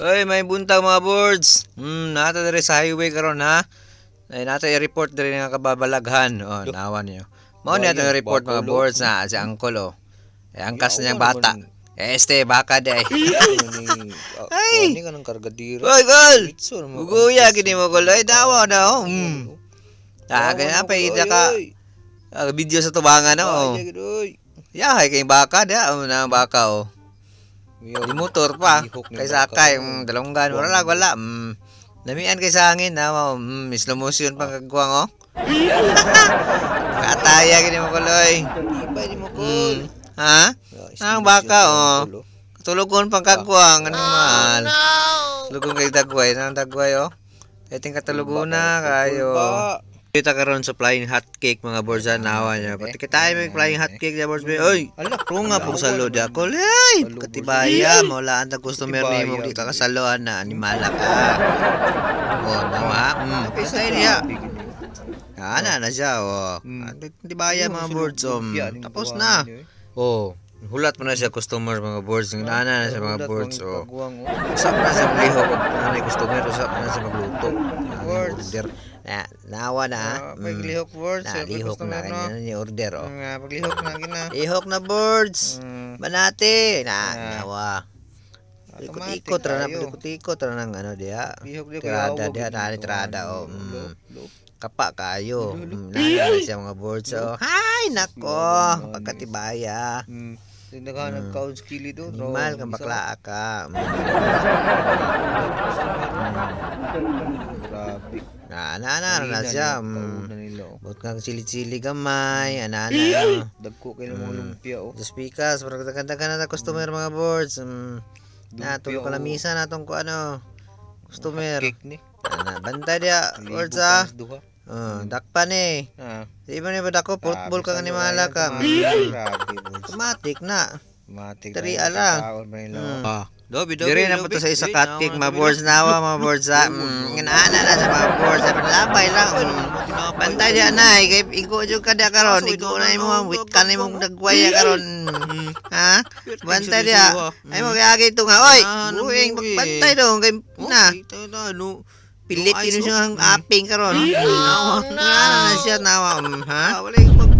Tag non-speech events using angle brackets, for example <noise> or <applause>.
Oy, may buntag mga boards. Hmm, nata dere sa highway karon ha. Ay nata i-report dere nga kababalaghan. Oh, nawa niyo. Mao ni ato report mga boards na si uncle oh. Eh, angkas na niyang bata. Eh, este, baka de. Ay! Ano <laughs> ka ng kargadira? Oy, gol! Uguya, gini mo gol. Ay, dawa na oh. Hmm. Ah, ganyan pa, ita ka. Ah, video sa tubangan na oh. Yahay kay baka, da. Ano na baka oh. Di motor pa. Kay sakay, mm, dalawang gan. Wala, wala. Mm, lamian kay sa hangin, ha? Mm, slow motion pang kagwang, oh. Kataya, gini mo kuloy. Iba, di mo mm. kul. Ha? Ang baka, oh. Tulugon pang kagwang, anong oh, mahal. Tulugon kay dagway, anong dagway, oh. Eting katulugon na kayo. Ba? Kita karon sa flying hot cake mga borsa ah, nawa niya. Pati kita ay may ah, flying hot cake na borsa. Oy, kung nga pong salo di ako. Lay, katibaya mo la ang customer ni mo di ka kasaloan na animala ka. Oh, nawa. Ah, mm. Pisa niya. Ana na siya oh. Hmm. Di baya mga birds om. Um. Tapos na. Eh. Oh hulat man na siya customer mga boards ng ana na sa mga boards o oh. oh. usap na sa lihok ana customer usap na sa magluto boards na nawa na ah. Ah, paglihok boards mm. eh, oh. mm, ah, na lihok na ano ni order o paglihok na gina lihok na boards mm. banati na nawa Ikot-ikot ra na, ikot-ikot ra ng ano dia. Tirada dia, nani tirada o. Kapa kayo. Nani siya mga boards o. Hay nako, pagkatibaya. Naghanap ka hmm. og skili do. Animal kang bakla ka. <laughs> Grabe. Na na, ana hmm. na siya. Oh. Bot kang chili-chili gamay, ana hmm. oh. na. Dagko kay mo lumpia o. Just pikas, para kaganda-ganda na customer mga boards. Um, Natong kalamisa oh. natong ko ano. Customer. Ana, bantay dia. Orza. Ah. Duha. Ah, hmm. dakpan Ha. Ah. ni badako football ka ni mahala ka. <laughs> Matik na. Matik. Tari ala. Hmm. Ah. Dobi, dobi, Diri na po sa isa cut kick, ma maboards na wa, ma maboards sa, <laughs> mm, nganaana na sa maboards sa, labay lang, mm, bantay di anay, eh. kay iko jud ka da karon, iko na imo, wit ka na imong nagwaya karon, <laughs> hmm. ha, bantay di, ay mo kaya agi tunga, oy, ano, buing, bantay dong, kay, na, oh, Pilit siya ang aping karon. Ano nawa na siya nawa. Mm, ha? Ah, wala yung